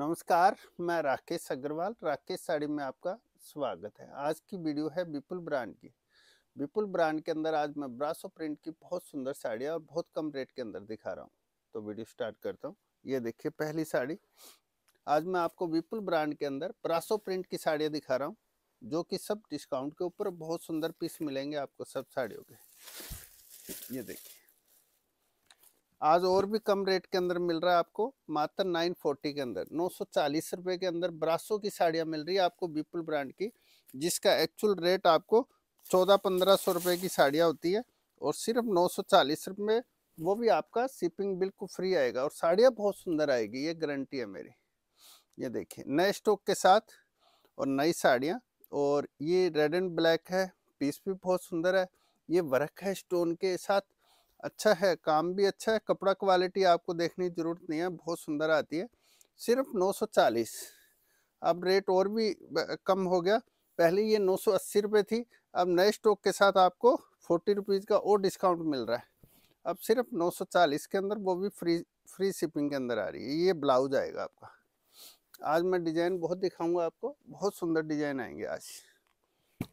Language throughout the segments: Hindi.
नमस्कार मैं राकेश अग्रवाल राकेश साड़ी में आपका स्वागत है आज की वीडियो है विपुल ब्रांड की विपुल ब्रांड के अंदर आज मैं ब्रासो प्रिंट की बहुत सुंदर साड़ियाँ और बहुत कम रेट के अंदर दिखा रहा हूँ तो वीडियो स्टार्ट करता हूँ ये देखिए पहली साड़ी आज मैं आपको विपुल ब्रांड के अंदर ब्रासो प्रिंट की साड़ियाँ दिखा रहा हूँ जो कि सब डिस्काउंट के ऊपर बहुत सुंदर पीस मिलेंगे आपको सब साड़ियों के ये देखिए आज और भी कम रेट के अंदर मिल रहा है आपको मात्र 940 के अंदर 940 रुपए के अंदर ब्रासो की साड़ियाँ मिल रही है आपको विपुल ब्रांड की जिसका एक्चुअल रेट आपको चौदह पंद्रह सौ रुपये की साड़ियाँ होती है और सिर्फ नौ सौ चालीस रुपये में वो भी आपका शिपिंग बिल्कुल फ्री आएगा और साड़ियाँ बहुत सुंदर आएगी ये गारंटी है मेरी ये देखिए नए स्टॉक के साथ और नई साड़ियाँ और ये रेड एंड ब्लैक है पीस भी बहुत सुंदर है ये वर्क है स्टोन के साथ अच्छा है काम भी अच्छा है कपड़ा क्वालिटी आपको देखने की ज़रूरत नहीं है बहुत सुंदर आती है सिर्फ 940 अब रेट और भी कम हो गया पहले ये 980 रुपए थी अब नए स्टॉक के साथ आपको 40 रुपीज़ का और डिस्काउंट मिल रहा है अब सिर्फ 940 के अंदर वो भी फ्री फ्री शिपिंग के अंदर आ रही है ये ब्लाउज आएगा आपका आज मैं डिज़ाइन बहुत दिखाऊंगा आपको बहुत सुंदर डिज़ाइन आएंगे आज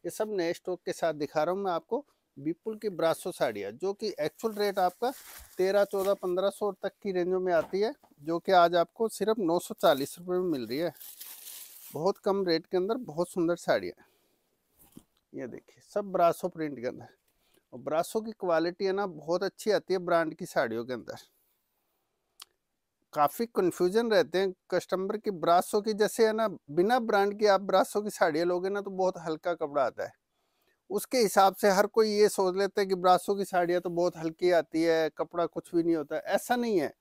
ये सब नए स्टॉक के साथ दिखा रहा हूँ मैं आपको बिपुल की ब्रासो साड़ियाँ जो कि एक्चुअल रेट आपका तेरह चौदह पंद्रह सौ तक की रेंजों में आती है जो कि आज आपको सिर्फ नौ सौ चालीस रुपये में मिल रही है बहुत कम रेट के अंदर बहुत सुंदर साड़ियाँ ये देखिए सब ब्रासो प्रिंट के अंदर और ब्रासो की क्वालिटी है ना बहुत अच्छी आती है ब्रांड की साड़ियों के अंदर काफ़ी कन्फ्यूजन रहते हैं कस्टमर की ब्रासो की जैसे है ना बिना ब्रांड की आप ब्रासो की साड़ियाँ लोगे ना तो बहुत हल्का कपड़ा आता है उसके हिसाब से हर कोई ये सोच लेता है कि ब्रासो की साड़ियाँ तो बहुत हल्की आती है कपड़ा कुछ भी नहीं होता ऐसा नहीं है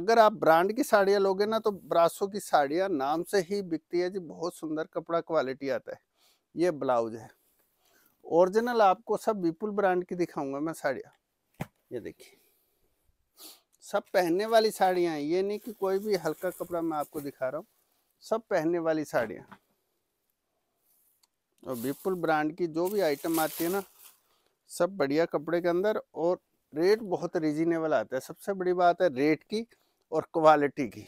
अगर आप ब्रांड की साड़ियाँ लोगे ना तो ब्रासो की साड़ियाँ नाम से ही बिकती है जी बहुत सुंदर कपड़ा क्वालिटी आता है ये ब्लाउज है ओरिजिनल आपको सब विपुल ब्रांड की दिखाऊंगा मैं साड़ियाँ ये देखिए सब पहनने वाली साड़ियाँ हैं ये नहीं कि कोई भी हल्का कपड़ा मैं आपको दिखा रहा हूँ सब पहनने वाली साड़ियाँ और विपुल ब्रांड की जो भी आइटम आती है ना सब बढ़िया कपड़े के अंदर और रेट बहुत रिजनेबल आता है सबसे बड़ी बात है रेट की और क्वालिटी की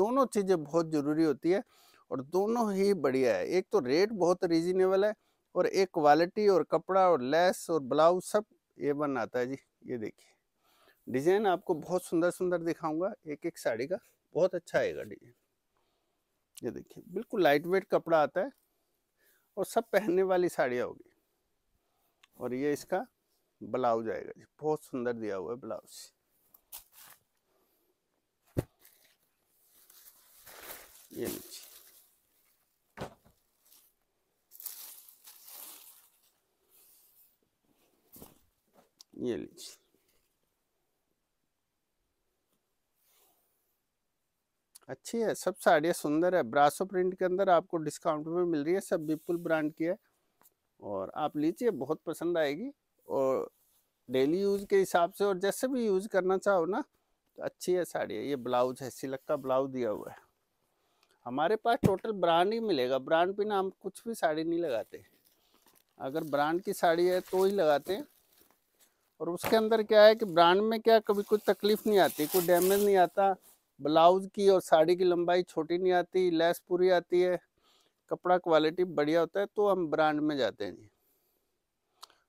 दोनों चीज़ें बहुत ज़रूरी होती है और दोनों ही बढ़िया है एक तो रेट बहुत रिजनेबल है और एक क्वालिटी और कपड़ा और लेस और ब्लाउज सब ये बन आता है जी ये देखिए डिज़ाइन आपको बहुत सुंदर सुंदर दिखाऊंगा एक एक साड़ी का बहुत अच्छा आएगा डिज़ाइन ये देखिए बिल्कुल लाइट वेट कपड़ा आता है और सब पहनने वाली साड़ियाँ होगी और ये इसका ब्लाउज आएगा जी बहुत सुंदर दिया हुआ है ब्लाउज ये नीचे ये लीजिए अच्छी है सब साड़ियाँ सुंदर है ब्रासो प्रिंट के अंदर आपको डिस्काउंट में मिल रही है सब विपुल ब्रांड की है और आप लीजिए बहुत पसंद आएगी और डेली यूज़ के हिसाब से और जैसे भी यूज़ करना चाहो ना तो अच्छी है साड़ी है ये ब्लाउज है सिलक का ब्लाउज दिया हुआ है हमारे पास टोटल ब्रांड ही मिलेगा ब्रांड पे ना हम कुछ भी साड़ी नहीं लगाते अगर ब्रांड की साड़ी है तो ही लगाते हैं और उसके अंदर क्या है कि ब्रांड में क्या कभी कोई तकलीफ़ नहीं आती कोई डैमेज नहीं आता ब्लाउज की और साड़ी की लंबाई छोटी नहीं आती लेस पूरी आती है कपड़ा क्वालिटी बढ़िया होता है तो हम ब्रांड में जाते हैं जी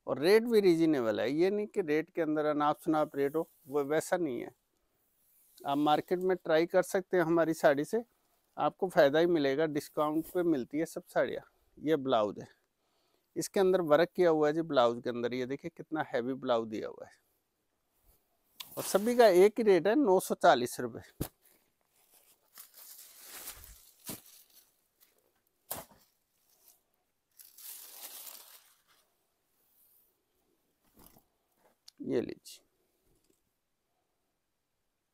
और रेट भी रीजनेबल है ये नहीं कि रेट के अंदर अनाप सुनाप रेट हो वो वैसा नहीं है आप मार्केट में ट्राई कर सकते हैं हमारी साड़ी से आपको फ़ायदा ही मिलेगा डिस्काउंट पे मिलती है सब साड़ियाँ ये ब्लाउज है इसके अंदर वर्क किया हुआ है जी ब्लाउज के अंदर ये देखिए कितना हैवी ब्लाउज दिया हुआ है और सभी का एक ही रेट है नौ सौ चालीस रुपये ये लीजिए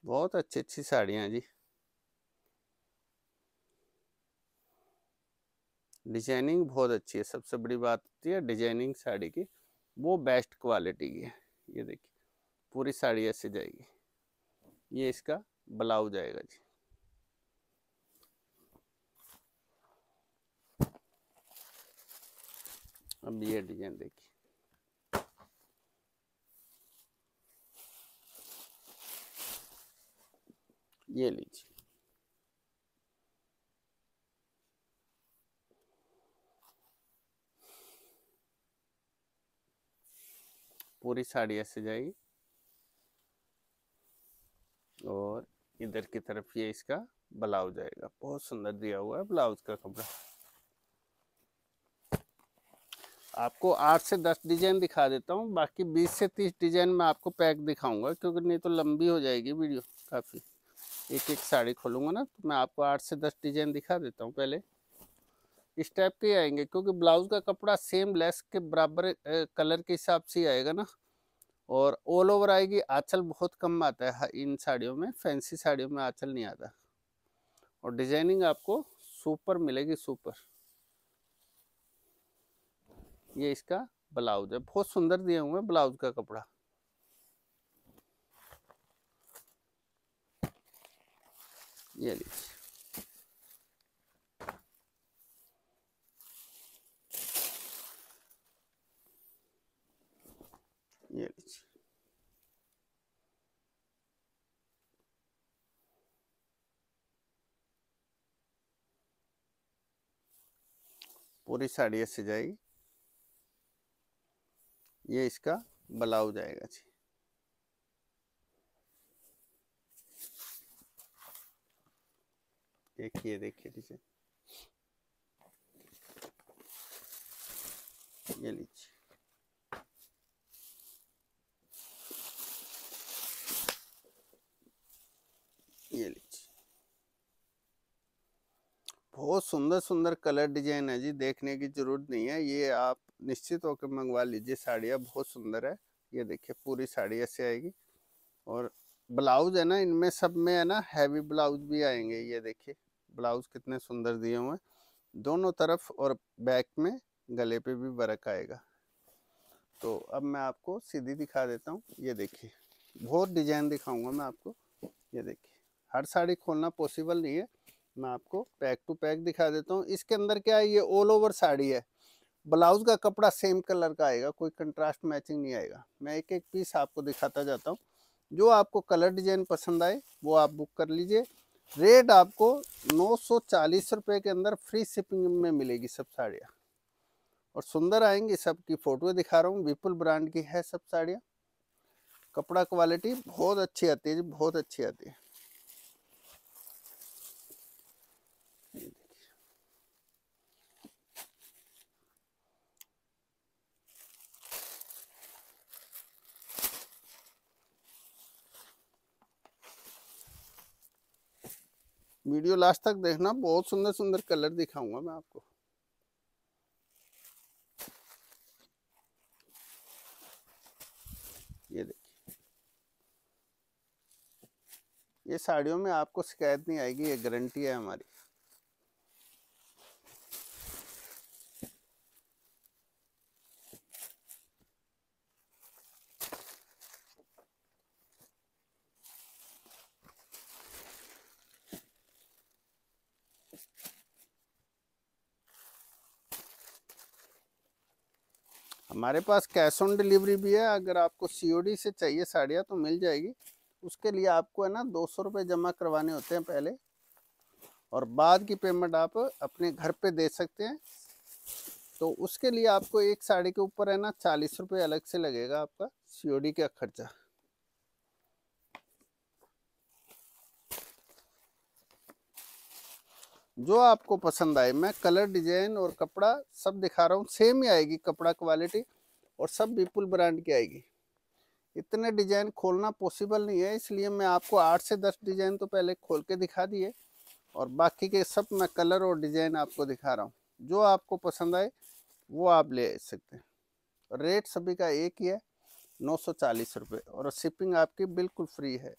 बहुत अच्छी अच्छी साड़ियाँ जी डिजाइनिंग बहुत अच्छी है सबसे बड़ी बात होती है डिजाइनिंग साड़ी की वो बेस्ट क्वालिटी की है ये देखिए पूरी साड़ी ऐसे जाएगी ये इसका ब्लाउज आएगा जी अब ये डिजाइन देखिए ये लीजिए पूरी साड़ी ऐसे जाएगी और इधर की तरफ ये इसका ब्लाउज आएगा बहुत सुंदर दिया हुआ है ब्लाउज का कपड़ा आपको आठ से दस डिजाइन दिखा देता हूँ बाकी बीस से तीस डिजाइन में आपको पैक दिखाऊंगा क्योंकि नहीं तो लंबी हो जाएगी वीडियो काफ़ी एक एक साड़ी खोलूँगा ना तो मैं आपको आठ से दस डिजाइन दिखा देता हूँ पहले इस टाइप के आएंगे क्योंकि ब्लाउज का कपड़ा सेम लेस के बराबर कलर के हिसाब से ही आएगा ना और ऑल ओवर आएगी आँचल बहुत कम आता है हाँ, इन साड़ियों में फैंसी साड़ियों में आँचल नहीं आता और डिजाइनिंग आपको सुपर मिलेगी सुपर ये इसका ब्लाउज है बहुत सुंदर दिए हुए हैं ब्लाउज का कपड़ा ये लीजिए ये लीजिए पूरी साड़ी ऐसे जाएगी ये इसका ब्लाउज आएगा जी देखिए देखिए लीजिए ये लीजिए ये लीजिए बहुत सुंदर सुंदर कलर डिजाइन है जी देखने की जरूरत नहीं है ये आप निश्चित होकर मंगवा लीजिए साड़ियाँ बहुत सुंदर है ये देखिए पूरी साड़ी ऐसे आएगी और ब्लाउज है ना इनमें सब में है ना हैवी ब्लाउज भी आएंगे ये देखिए ब्लाउज कितने सुंदर दिए हुए हैं दोनों तरफ और बैक में गले पे भी वर्क आएगा तो अब मैं आपको सीधी दिखा देता हूँ ये देखिए बहुत डिजाइन दिखाऊंगा मैं आपको ये देखिए हर साड़ी खोलना पॉसिबल नहीं है मैं आपको पैक टू पैक दिखा देता हूँ इसके अंदर क्या है ये ऑल ओवर साड़ी है ब्लाउज का कपड़ा सेम कलर का आएगा कोई कंट्रास्ट मैचिंग नहीं आएगा मैं एक एक पीस आपको दिखाता जाता हूँ जो आपको कलर डिजाइन पसंद आए वो आप बुक कर लीजिए रेट आपको 940 रुपए के अंदर फ्री शिपिंग में मिलेगी सब साड़ियाँ और सुंदर आएंगी सबकी फ़ोटो दिखा रहा हूँ विपुल ब्रांड की है सब साड़ियाँ कपड़ा क्वालिटी बहुत अच्छी आती है जी बहुत अच्छी आती है वीडियो लास्ट तक देखना बहुत सुंदर सुंदर कलर दिखाऊंगा मैं आपको ये देखिए ये साड़ियों में आपको शिकायत नहीं आएगी ये गारंटी है हमारी हमारे पास कैश ऑन डिलीवरी भी है अगर आपको सी से चाहिए साड़ियाँ तो मिल जाएगी उसके लिए आपको है ना दो सौ रुपये जमा करवाने होते हैं पहले और बाद की पेमेंट आप अपने घर पे दे सकते हैं तो उसके लिए आपको एक साड़ी के ऊपर है ना चालीस रुपये अलग से लगेगा आपका सी का खर्चा जो आपको पसंद आए मैं कलर डिजाइन और कपड़ा सब दिखा रहा हूँ सेम ही आएगी कपड़ा क्वालिटी और सब विपुल ब्रांड की आएगी इतने डिजाइन खोलना पॉसिबल नहीं है इसलिए मैं आपको आठ से दस डिजाइन तो पहले खोल के दिखा दिए और बाकी के सब मैं कलर और डिजाइन आपको दिखा रहा हूँ जो आपको पसंद आए वो आप ले सकते हैं रेट सभी का एक ही है नौ सौ चालीस रुपये और शिपिंग आपकी बिल्कुल फ्री है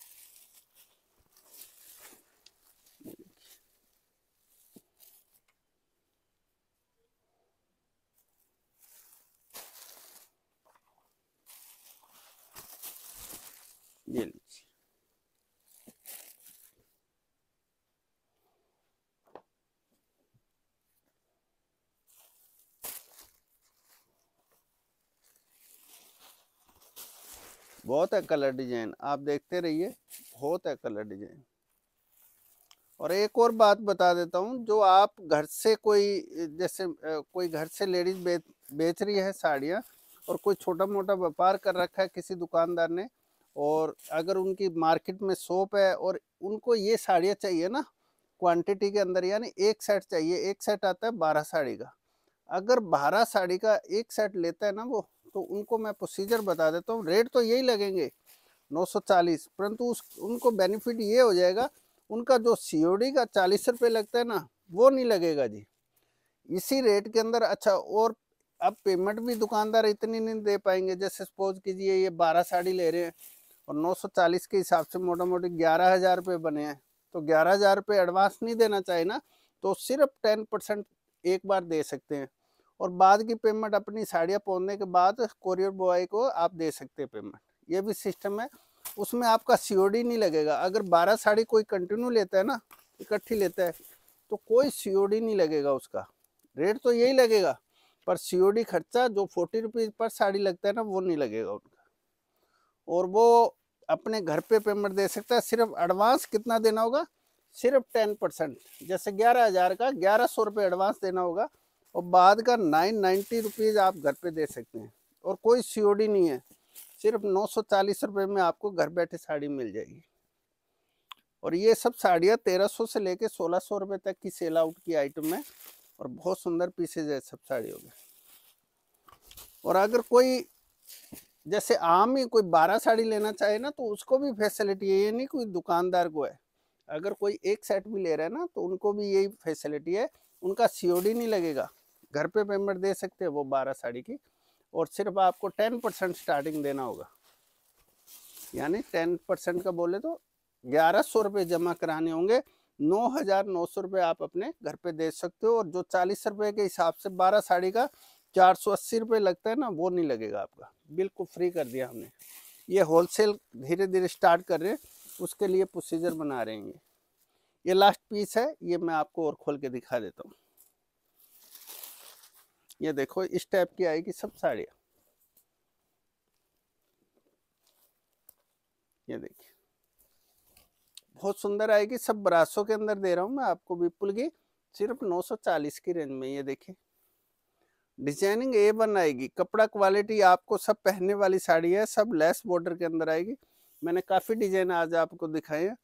ये लीजिए बहुत है कलर डिजाइन आप देखते रहिए बहुत है कलर डिजाइन और एक और बात बता देता हूँ जो आप घर से कोई जैसे कोई घर से लेडीज बेच बेच रही है साड़ियाँ और कोई छोटा मोटा व्यापार कर रखा है किसी दुकानदार ने और अगर उनकी मार्केट में सोप है और उनको ये साड़ियाँ चाहिए ना क्वांटिटी के अंदर यानी एक सेट चाहिए एक सेट आता है बारह साड़ी का अगर बारह साड़ी का एक सेट लेता है ना वो तो उनको मैं प्रोसीजर बता देता हूँ रेट तो यही लगेंगे 940 परंतु उस उनको बेनिफिट ये हो जाएगा उनका जो सी का चालीस रुपये लगता है ना वो नहीं लगेगा जी इसी रेट के अंदर अच्छा और अब पेमेंट भी दुकानदार इतनी नहीं दे पाएंगे जैसे सपोज कीजिए ये बारह साड़ी ले रहे हैं और 940 के हिसाब से मोटा मोटी ग्यारह हज़ार रुपये बने हैं तो ग्यारह हज़ार रुपये एडवांस नहीं देना चाहिए ना तो सिर्फ टेन परसेंट एक बार दे सकते हैं और बाद की पेमेंट अपनी साड़ियाँ पहुँचने के बाद कोरियर बॉय को आप दे सकते हैं पेमेंट ये भी सिस्टम है उसमें आपका सी नहीं लगेगा अगर बारह साड़ी कोई कंटिन्यू लेता है ना इकट्ठी लेता है तो कोई सी नहीं लगेगा उसका रेट तो यही लगेगा पर सी खर्चा जो फोर्टी रुपीज़ पर साड़ी लगता है ना वो नहीं लगेगा उनका और वो अपने घर पे पेमेंट दे सकता है सिर्फ एडवांस कितना देना होगा सिर्फ टेन परसेंट जैसे ग्यारह हज़ार का ग्यारह सौ रुपये एडवांस देना होगा और बाद का नाइन नाइन्टी रुपीज़ आप घर पे दे सकते हैं और कोई सीओडी नहीं है सिर्फ नौ सौ चालीस रुपये में आपको घर बैठे साड़ी मिल जाएगी और ये सब साड़ियाँ तेरह सौ से लेके सोलह सौ रुपये तक की सेल आउट की आइटम है और बहुत सुंदर पीसेज है सब साड़ियों में और अगर कोई जैसे आम ही कोई बारह साड़ी लेना चाहे ना तो उसको भी फैसिलिटी है ये नहीं कोई दुकानदार को है अगर कोई एक सेट भी ले रहा है ना तो उनको भी यही फैसिलिटी है उनका सीओडी नहीं लगेगा घर पे पेमेंट दे सकते हैं वो बारह साड़ी की और सिर्फ आपको टेन परसेंट स्टार्टिंग देना होगा यानी टेन परसेंट का बोले तो ग्यारह सौ रुपये जमा कराने होंगे नौ हजार नौ सौ रुपये आप अपने घर पे दे सकते हो और जो चालीस रुपये के हिसाब से बारह साड़ी का चार सौ अस्सी रुपये लगता है ना वो नहीं लगेगा आपका बिल्कुल फ्री कर दिया हमने ये होलसेल धीरे धीरे स्टार्ट कर रहे हैं उसके लिए प्रोसीजर बना रहे हैं ये ये लास्ट पीस है ये मैं आपको और खोल के दिखा देता हूँ ये देखो इस टाइप की आएगी सब साड़ियाँ ये देखिए बहुत सुंदर आएगी सब बरासों के अंदर दे रहा हूँ मैं आपको विपुल की सिर्फ 940 की रेंज में ये देखिए डिजाइनिंग ए वन आएगी कपड़ा क्वालिटी आपको सब पहनने वाली साड़ी है सब लेस बॉर्डर के अंदर आएगी मैंने काफ़ी डिजाइन आज आपको दिखाए हैं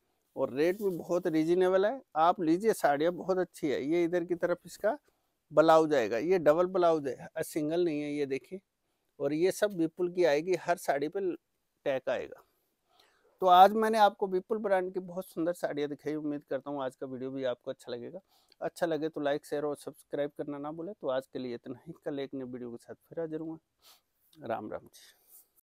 और रेट भी बहुत रिजनेबल है आप लीजिए साड़ियाँ बहुत अच्छी है ये इधर की तरफ इसका ब्लाउज आएगा ये डबल ब्लाउज है सिंगल नहीं है ये देखिए और ये सब विपुल की आएगी हर साड़ी पे टैक आएगा तो आज मैंने आपको विपुल ब्रांड की बहुत सुंदर साड़ियाँ दिखाई उम्मीद करता हूँ आज का वीडियो भी आपको अच्छा लगेगा अच्छा लगे तो लाइक शेयर और सब्सक्राइब करना ना बोले तो आज के लिए इतना ही कल एक नए वीडियो के साथ फिर हाजिर हूँ राम राम जी